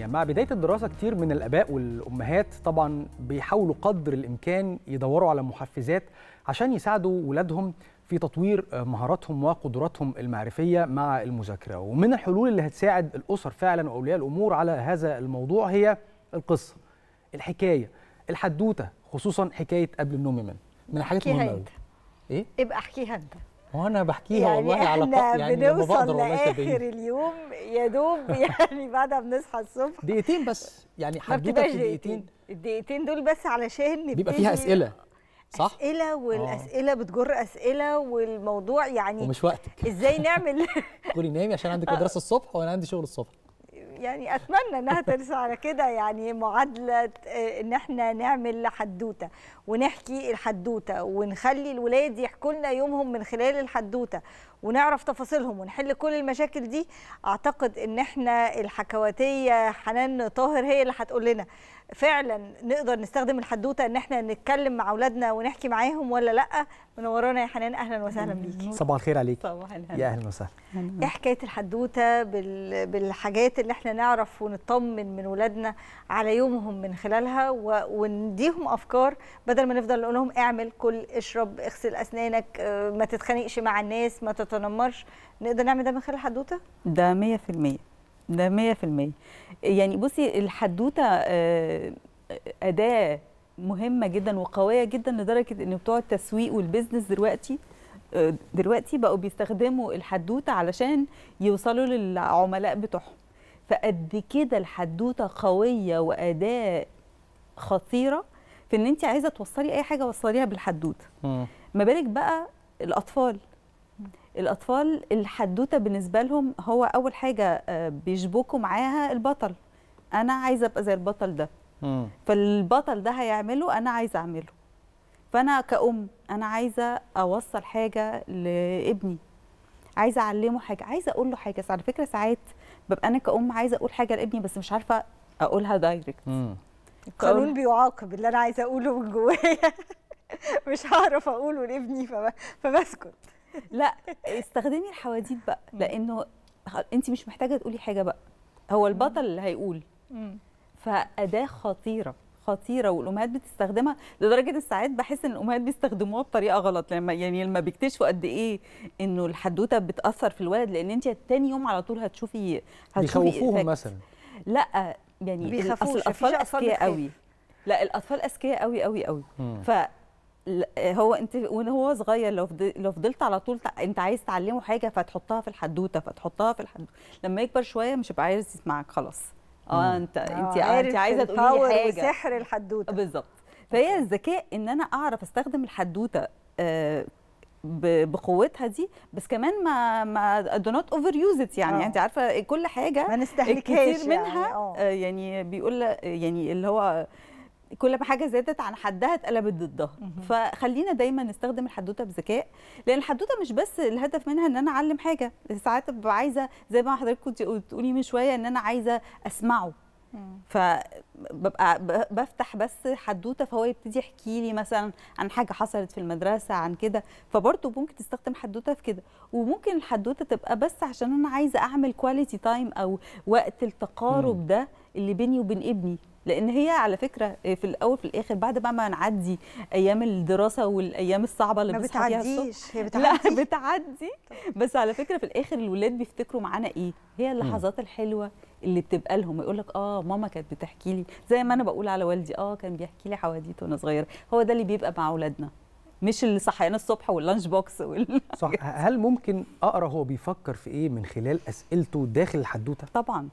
يعني مع بداية الدراسة كتير من الآباء والأمهات طبعا بيحاولوا قدر الإمكان يدوروا على محفزات عشان يساعدوا ولادهم في تطوير آه، مهاراتهم وقدراتهم المعرفية مع المذاكرة ومن الحلول اللي هتساعد الأسر فعلا وأولياء الأمور على هذا الموضوع هي القصة الحكاية الحدوتة خصوصا حكاية قبل النوم من من الحاجات المهمة ايه ابقى احكيها انت وانا بحكيها يعني والله على يعني لما بقدر والله لاخر اليوم يا دوب يعني بعدها بنصحى الصبح دقيقتين بس يعني حدوته دقيقتين الدقيقتين دول بس علشان بيبقى فيها اسئله صح؟ اسئله والاسئله آه. بتجر اسئله والموضوع يعني ومش وقتك ازاي نعمل قولي نامي عشان عندك مدرسه الصبح وانا عندي شغل الصبح يعني اتمنى انها ترسى على كده يعني معادله آه، ان احنا نعمل حدوته ونحكي الحدوته ونخلي الولاد يحكوا لنا يومهم من خلال الحدوته ونعرف تفاصيلهم ونحل كل المشاكل دي اعتقد ان احنا الحكواتيه حنان طاهر هي اللي هتقول لنا فعلا نقدر نستخدم الحدوته ان احنا نتكلم مع اولادنا ونحكي معاهم ولا لا منورانا يا حنان اهلا وسهلا بيكي صباح الخير عليكي صباح الهنا يا اهلا وسهلا ايه حكايه الحدوته بالحاجات اللي احنا نعرف ونطمن من اولادنا على يومهم من خلالها ونديهم افكار بدل ما نفضل نقول لهم اعمل كل اشرب اغسل اسنانك آه، ما تتخانقش مع الناس ما تتنمرش نقدر نعمل ده من خلال الحدوته ده 100% ده 100% يعني بصي الحدوته آه، اداه مهمه جدا وقويه جدا لدرجه ان بتوع التسويق والبيزنس دلوقتي آه، دلوقتي بقوا بيستخدموا الحدوته علشان يوصلوا للعملاء بتوعهم فقد كده الحدوته قويه واداه خطيره في ان انت عايزه توصلي اي حاجه وصليها بالحدوته ما بالك بقى الاطفال الاطفال الحدوته بالنسبه لهم هو اول حاجه آه، بيشبكوا معاها البطل انا عايزه ابقى زي البطل ده فالبطل ده هيعمله انا عايزه اعمله فانا كأم انا عايزه اوصل حاجه لابني عايزه اعلمه حاجه عايزه اقول له حاجه على فكره ساعات ببقى انا كأم عايزه اقول حاجه لابني بس مش عارفه اقولها دايركت القانون بيعاقب اللي انا عايزه اقوله من جوايا مش هعرف اقوله لابني فبسكت لا استخدمي الحواديت بقى لانه انت مش محتاجه تقولي حاجه بقى هو البطل اللي هيقول فاداه خطيره خطيره والامهات بتستخدمها لدرجه ان ساعات بحس ان الامهات بيستخدموها بطريقه غلط لما يعني لما بيكتشفوا قد ايه انه الحدوته بتاثر في الولد لان انت تاني يوم على طول هتشوفي هتشوفي بيخوفوهم مثلا لا يعني اصل الاطفال اذكياء قوي لا الاطفال اذكياء قوي قوي قوي آه، هو انت وهو صغير لو لو فضلت على طول انت عايز تعلمه حاجه فتحطها في الحدوته فتحطها في الحدوته لما يكبر شويه مش هيبقى عايز يسمعك خلاص اه انت انت آه انت عايزه تقولي حاجه سحر الحدوته آه، بالظبط فهي الذكاء ان انا اعرف استخدم الحدوته آه بقوتها دي بس كمان ما ما دو نوت اوفر يوز ات يعني انت عارفه كل حاجه ما نستهلكهاش كتير منها يعني, آه, آه، يعني بيقول يعني اللي هو كل ما حاجه زادت عن حدها اتقلبت ضدها فخلينا دايما نستخدم الحدوته بذكاء لان الحدوته مش بس الهدف منها ان انا اعلم حاجه ساعات ببقى عايزه زي ما حضرتك كنت بتقولي من شويه ان انا عايزه اسمعه فببقى بفتح بس حدوته فهو يبتدي يحكي لي مثلا عن حاجه حصلت في المدرسه عن كده فبرضه ممكن تستخدم حدوته في كده وممكن الحدوته تبقى بس عشان انا عايزه اعمل كواليتي تايم او وقت التقارب ده اللي بيني وبين ابني لان هي على فكره آه، في الاول في الاخر بعد بقى ما نعدي ايام الدراسه والايام الصعبه اللي بنصحى فيها الصبح هي بتعدي لا بتعدي بس على فكره في الاخر الولاد بيفتكروا معانا ايه هي اللحظات الحلوه اللي بتبقى لهم يقول لك اه ماما كانت بتحكي لي زي ما انا بقول على والدي اه كان بيحكي لي حواديت وانا صغيره هو ده اللي بيبقى مع اولادنا مش اللي صحيانا الصبح واللانش بوكس وال... صح هل ممكن اقرا هو بيفكر في ايه من خلال اسئلته داخل الحدوته طبعا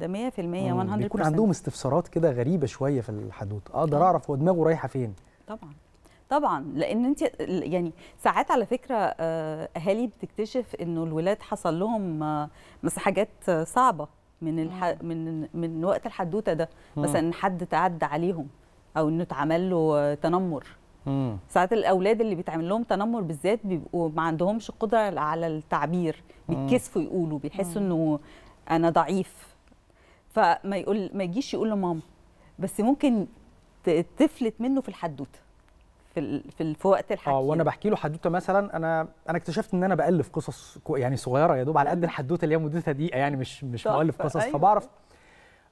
ده 100% 100% بيكون عندهم استفسارات كده غريبه شويه في الحدوته اقدر اعرف هو دماغه رايحه فين طبعا طبعا لان انت يعني ساعات على فكره آه، اهالي بتكتشف انه الولاد حصل لهم آه، حاجات صعبه من الح... من من وقت الحدوته ده مثلا ان حد تعدى عليهم او انه اتعمل له تنمر ساعات الاولاد اللي بيتعمل لهم تنمر بالذات بيبقوا ما عندهمش قدره على التعبير بيتكسفوا يقولوا بيحسوا انه انا ضعيف فما يقول ما يجيش يقول له ماما بس ممكن تفلت منه في الحدوته في في في وقت الحكي اه وانا بحكي له حدوته مثلا انا انا اكتشفت ان انا بالف قصص يعني صغيره يا دوب على قد أيوة. الحدوته اللي هي مدتها دقيقه يعني مش مش مؤلف قصص أيوة. فبعرف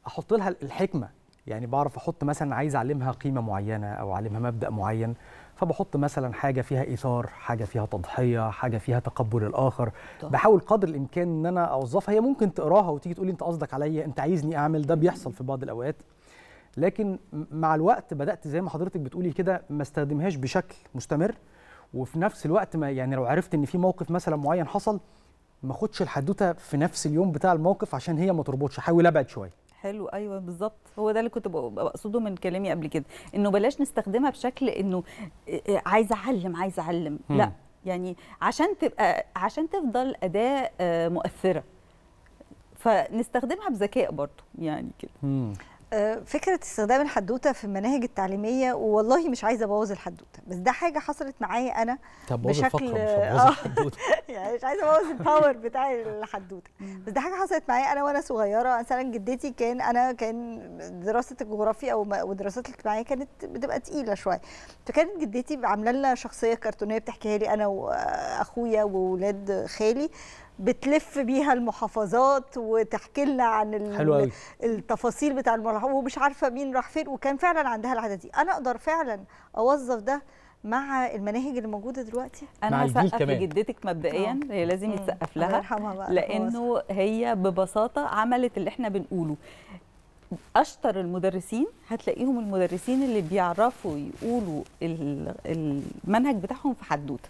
احط لها الحكمه يعني بعرف احط مثلا عايز اعلمها قيمه معينه او اعلمها مبدا معين فبحط مثلا حاجه فيها ايثار حاجه فيها تضحيه حاجه فيها تقبل الاخر طبعا. بحاول قدر الامكان ان انا اوظفها هي ممكن تقراها وتيجي تقول لي انت قصدك عليا انت عايزني اعمل ده بيحصل في بعض الاوقات لكن مع الوقت بدات زي ما حضرتك بتقولي كده ما استخدمهاش بشكل مستمر وفي نفس الوقت ما يعني لو عرفت ان في موقف مثلا معين حصل ما اخدش الحدوته في نفس اليوم بتاع الموقف عشان هي ما تربطش احاول ابعد شويه حلو ايوه بالظبط هو ده اللي كنت بقصده من كلامي قبل كده انه بلاش نستخدمها بشكل انه عايز اعلم عايز اعلم لا يعني عشان تبقى عشان تفضل اداه مؤثره فنستخدمها بذكاء برضو يعني كده آه، فكره استخدام الحدوته في المناهج التعليميه والله مش عايزه ابوظ الحدوته بس ده حاجه حصلت معايا انا طب بشكل مش آه. الحدوته يعني مش عايزه ابوظ الباور بتاع الحدوته بس ده حاجه حصلت معايا انا وانا صغيره مثلا جدتي كان انا كان دراسه الجغرافيا او ودراسات الاجتماعيه كانت بتبقى تقيله شويه فكانت جدتي عامله لنا شخصيه كرتونيه بتحكيها لي انا واخويا واولاد خالي بتلف بيها المحافظات وتحكي لنا عن حلو التفاصيل بتاع المرحوم ومش عارفه مين راح فين وكان فعلا عندها العاده دي انا اقدر فعلا اوظف ده مع المناهج اللي موجوده دلوقتي انا هسقف لجدتك مبدئيا آه. هي لازم يتسقف لها بقى لانه هي ببساطه عملت اللي احنا بنقوله اشطر المدرسين هتلاقيهم المدرسين اللي بيعرفوا يقولوا المنهج بتاعهم في حدوته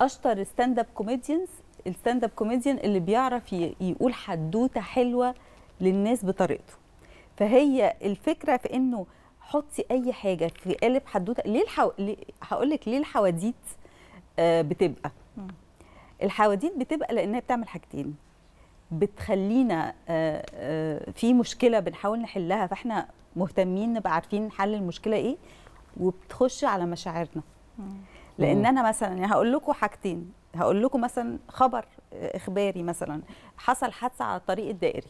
اشطر ستاند اب كوميديانز الستاند اب كوميديان اللي بيعرف يقول حدوته حلوه للناس بطريقته فهي الفكره في انه حطي اي حاجه في قالب حدوته ليه الحو... ليه... هقول لك ليه الحواديت آه بتبقى الحواديت بتبقى لانها بتعمل حاجتين بتخلينا آه،, آه في مشكله بنحاول نحلها فاحنا مهتمين نبقى عارفين حل المشكله ايه وبتخش على مشاعرنا لان انا مثلا يعني هقول لكم حاجتين هقول لكم مثلا خبر آه، اخباري مثلا حصل حادثه على الطريق الدائري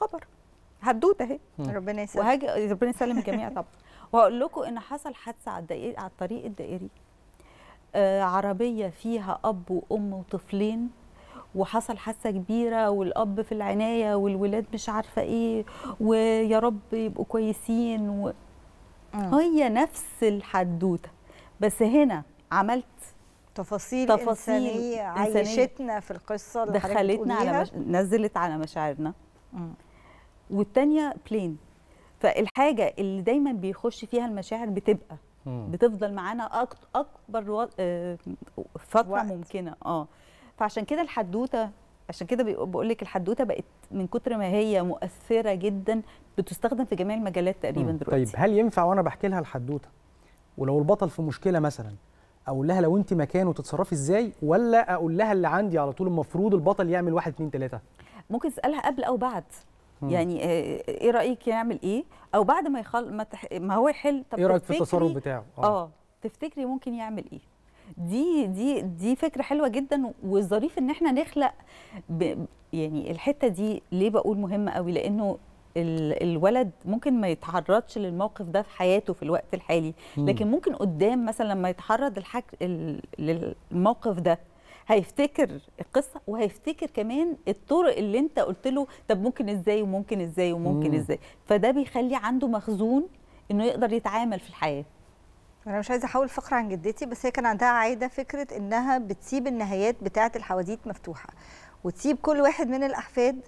خبر هتدوت اهي ربنا يسلم وهاجي ربنا يسلم الجميع طبعا وهقول لكم ان حصل حادثه على الدائري على الطريق الدائري آه عربيه فيها اب وام وطفلين وحصل حادثه كبيره والاب في العنايه والولاد مش عارفه ايه ويا رب يبقوا كويسين و... هي نفس الحدوته بس هنا عملت تفاصيل, تفاصيل إنسانية, إنسانية عيشتنا في القصة اللي دخلتنا على مش... نزلت على مشاعرنا والتانية بلين فالحاجة اللي دايما بيخش فيها المشاعر بتبقى بتفضل معانا أكبر و... آه، فترة وقت. ممكنة اه فعشان كده الحدوتة عشان كده بقول لك الحدوته بقت من كتر ما هي مؤثره جدا بتستخدم في جميع المجالات تقريبا دلوقتي طيب هل ينفع وانا بحكي لها الحدوته ولو البطل في مشكله مثلا اقول لها لو انت مكانه تتصرفي ازاي ولا اقول لها اللي عندي على طول المفروض البطل يعمل واحد اتنين تلاته ممكن تسالها قبل او بعد مم. يعني آه، ايه رايك يعمل ايه او بعد ما يخل... ما, تح... ما هو يحل طب ايه رايك في التصرف بتاعه اه, آه. تفتكري ممكن يعمل ايه دي دي دي فكره حلوه جدا والظريف ان احنا نخلق ب... يعني الحته دي ليه بقول مهمه قوي لانه الولد ممكن ما يتعرضش للموقف ده في حياته في الوقت الحالي لكن ممكن قدام مثلا لما يتعرض الحك... للموقف ده هيفتكر القصه وهيفتكر كمان الطرق اللي انت قلت له طب ممكن ازاي وممكن ازاي وممكن ازاي فده بيخلي عنده مخزون انه يقدر يتعامل في الحياه انا مش عايزه احاول فقره عن جدتي بس هي كان عندها عاده فكره انها بتسيب النهايات بتاعه الحواديت مفتوحه وتسيب كل واحد من الاحفاد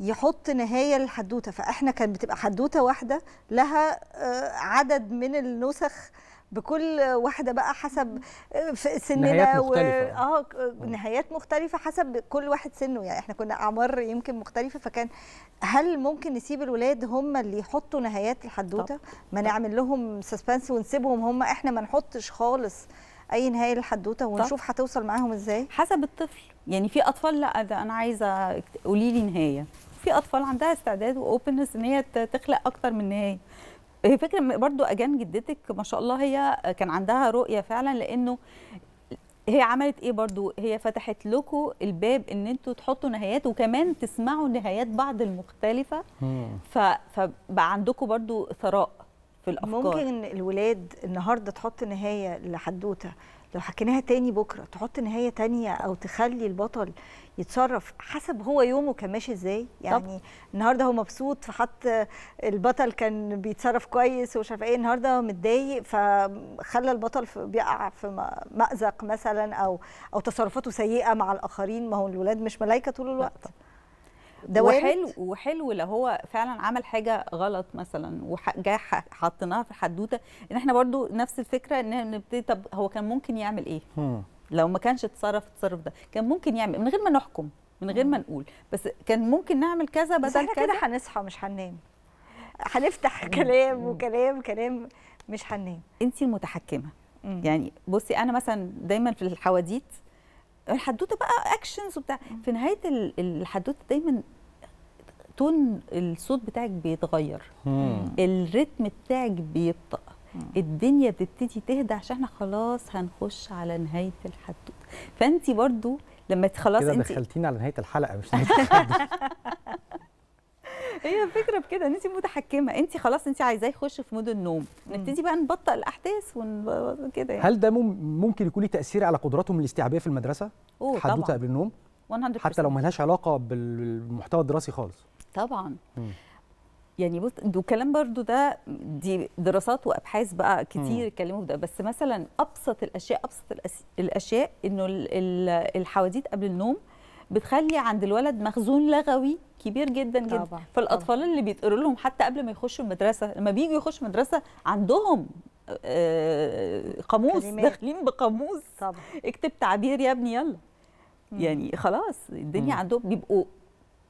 يحط نهايه للحدوته فاحنا كان بتبقى حدوته واحده لها آه، عدد من النسخ بكل واحده بقى حسب آه، سننا نهايات مختلفة. و... آه،, اه نهايات مختلفه حسب كل واحد سنه يعني احنا كنا اعمار يمكن مختلفه فكان هل ممكن نسيب الولاد هم اللي يحطوا نهايات الحدوته ما نعمل لهم سسبنس ونسيبهم هم احنا ما نحطش خالص اي نهايه للحدوته ونشوف هتوصل معاهم ازاي حسب الطفل يعني في اطفال لا ده انا عايزه قولي لي نهايه في اطفال عندها استعداد واوبنس ان هي تخلق اكتر من نهايه هي فكره برضو اجان جدتك ما شاء الله هي كان عندها رؤيه فعلا لانه هي عملت ايه برضو هي فتحت لكم الباب ان انتوا تحطوا نهايات وكمان تسمعوا نهايات بعض المختلفه فبقى عندكم برضو ثراء في الافكار ممكن الولاد النهارده تحط نهايه لحدوته لو حكيناها تاني بكره تحط نهايه تانية او تخلي البطل يتصرف حسب هو يومه كان ماشي ازاي يعني النهارده هو مبسوط فحط البطل كان بيتصرف كويس ومش ايه النهارده متضايق فخلى البطل بيقع في مأزق مثلا او او تصرفاته سيئه مع الاخرين ما هو الولاد مش ملائكه طول الوقت لا. دوارد وحلو وحلو لو هو فعلا عمل حاجه غلط مثلا وجا حطيناها في حدوته ان احنا برضو نفس الفكره ان نبتدي طب هو كان ممكن يعمل ايه؟ لو ما كانش اتصرف التصرف ده كان ممكن يعمل من غير ما نحكم من غير ما نقول بس كان ممكن نعمل كذا بدل بس احنا كده هنصحى مش هننام هنفتح كلام وكلام كلام مش هننام انت المتحكمه يعني بصي انا مثلا دايما في الحواديت الحدوته بقى اكشنز وبتاع في نهايه الحدوته دايما تون الصوت بتاعك بيتغير الريتم بتاعك بيبطأ الدنيا بتبتدي تهدى عشان احنا خلاص هنخش على نهايه الحدوته فانت برضو لما تخلصي انت كده دخلتينا على نهايه الحلقه مش نهايه هي الفكره بكده ان انت متحكمه انت خلاص انت عايزاه يخش في مود النوم نبتدي بقى نبطئ الاحداث وكده يعني. هل ده ممكن يكون ليه تاثير على قدراتهم الاستيعابيه في المدرسه حدوته قبل النوم 100% حتى لو ملهاش علاقه بالمحتوى الدراسي خالص طبعا مم. يعني بص كلام برضو ده دي دراسات وابحاث بقى كتير اتكلموا في ده بس مثلا ابسط الاشياء ابسط الاشياء انه الحواديت قبل النوم بتخلي عند الولد مخزون لغوي كبير جدا جدا طبعا. فالاطفال طبعا. اللي بيتقروا لهم حتى قبل ما يخشوا المدرسه لما بييجوا يخشوا مدرسه عندهم آه، قاموس داخلين بقاموس طبعا. اكتب تعبير يا ابني يلا مم. يعني خلاص الدنيا مم. عندهم بيبقوا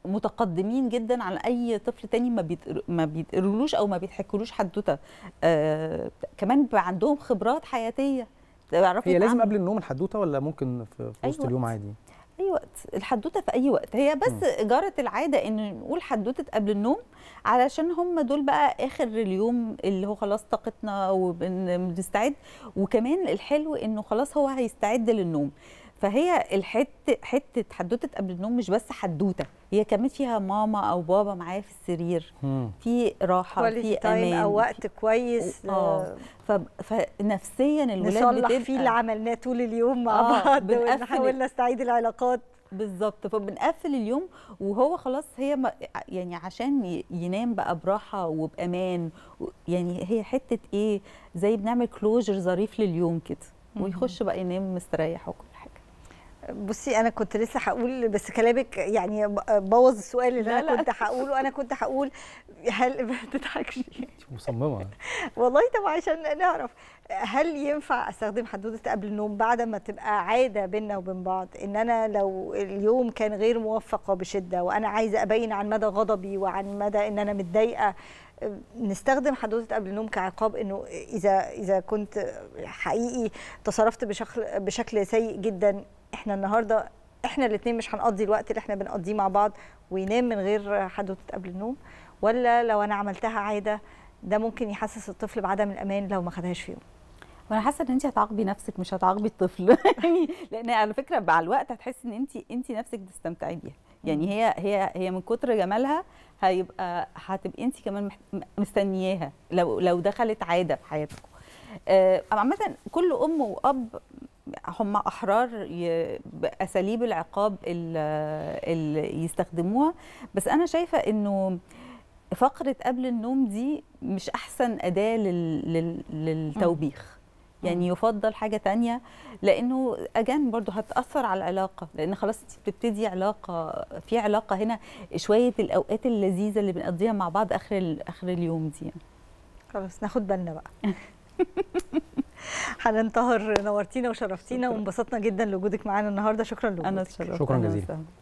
متقدمين جدا عن اي طفل تاني ما ما بيتقرولوش او ما بيتحكولوش حدوته آه... كمان بقى عندهم خبرات حياتيه تعرفي هي لازم قبل النوم الحدوته ولا ممكن في, في وسط أيوة. اليوم عادي اي وقت الحدوته في اي وقت هي بس م. جرت العاده ان نقول حدوته قبل النوم علشان هم دول بقى اخر اليوم اللي هو خلاص طاقتنا وبنستعد وكمان الحلو انه خلاص هو هيستعد للنوم فهي الحته حته حدوته قبل النوم مش بس حدوته هي كمان فيها ماما او بابا معايا في السرير في راحه في امان او وقت كويس اه فنفسيا الولاد نصلح فيه اللي عملناه طول اليوم مع آه بعض ونحاول نستعيد العلاقات بالظبط فبنقفل اليوم وهو خلاص هي يعني عشان ينام بقى براحه وبامان يعني هي حته ايه زي بنعمل كلوجر ظريف لليوم كده ويخش بقى ينام مستريح وكل بصي انا كنت لسه هقول بس كلامك يعني بوظ السؤال اللي انا كنت هقوله انا كنت هقول هل ما تضحكش مصممه والله طب عشان نعرف هل ينفع استخدم حدوده قبل النوم بعد ما تبقى عاده بينا وبين بعض ان انا لو اليوم كان غير موفق وبشده وانا عايزه ابين عن مدى غضبي وعن مدى ان انا متضايقه نستخدم حدوثة قبل النوم كعقاب انه اذا اذا كنت حقيقي تصرفت بشكل بشكل سيء جدا احنا النهارده احنا الاثنين مش هنقضي الوقت اللي احنا بنقضيه مع بعض وينام من غير حدوته قبل النوم ولا لو انا عملتها عاده ده ممكن يحسس الطفل بعدم الامان لو ما خدهاش في يوم وانا حاسه ان انت هتعاقبي نفسك مش هتعاقبي الطفل يعني لان على فكره مع الوقت هتحسي ان انت انت نفسك بتستمتعي بيها يعني هي هي هي من كتر جمالها هيبقى هتبقي انت كمان مستنياها لو لو دخلت عاده في حياتك آه، عامه كل ام واب هم احرار اساليب العقاب اللي يستخدموها بس انا شايفه انه فقره قبل النوم دي مش احسن اداه للتوبيخ يعني يفضل حاجه تانية لانه اجان برضو هتاثر على العلاقه لان خلاص انت بتبتدي علاقه في علاقه هنا شويه الاوقات اللذيذه اللي بنقضيها مع بعض اخر اخر اليوم دي يعني. خلاص ناخد بالنا بقى حنان طاهر نورتينا وشرفتينا وانبسطنا جدا لوجودك معانا النهارده شكرا لوجودك انا شكرا جزيلا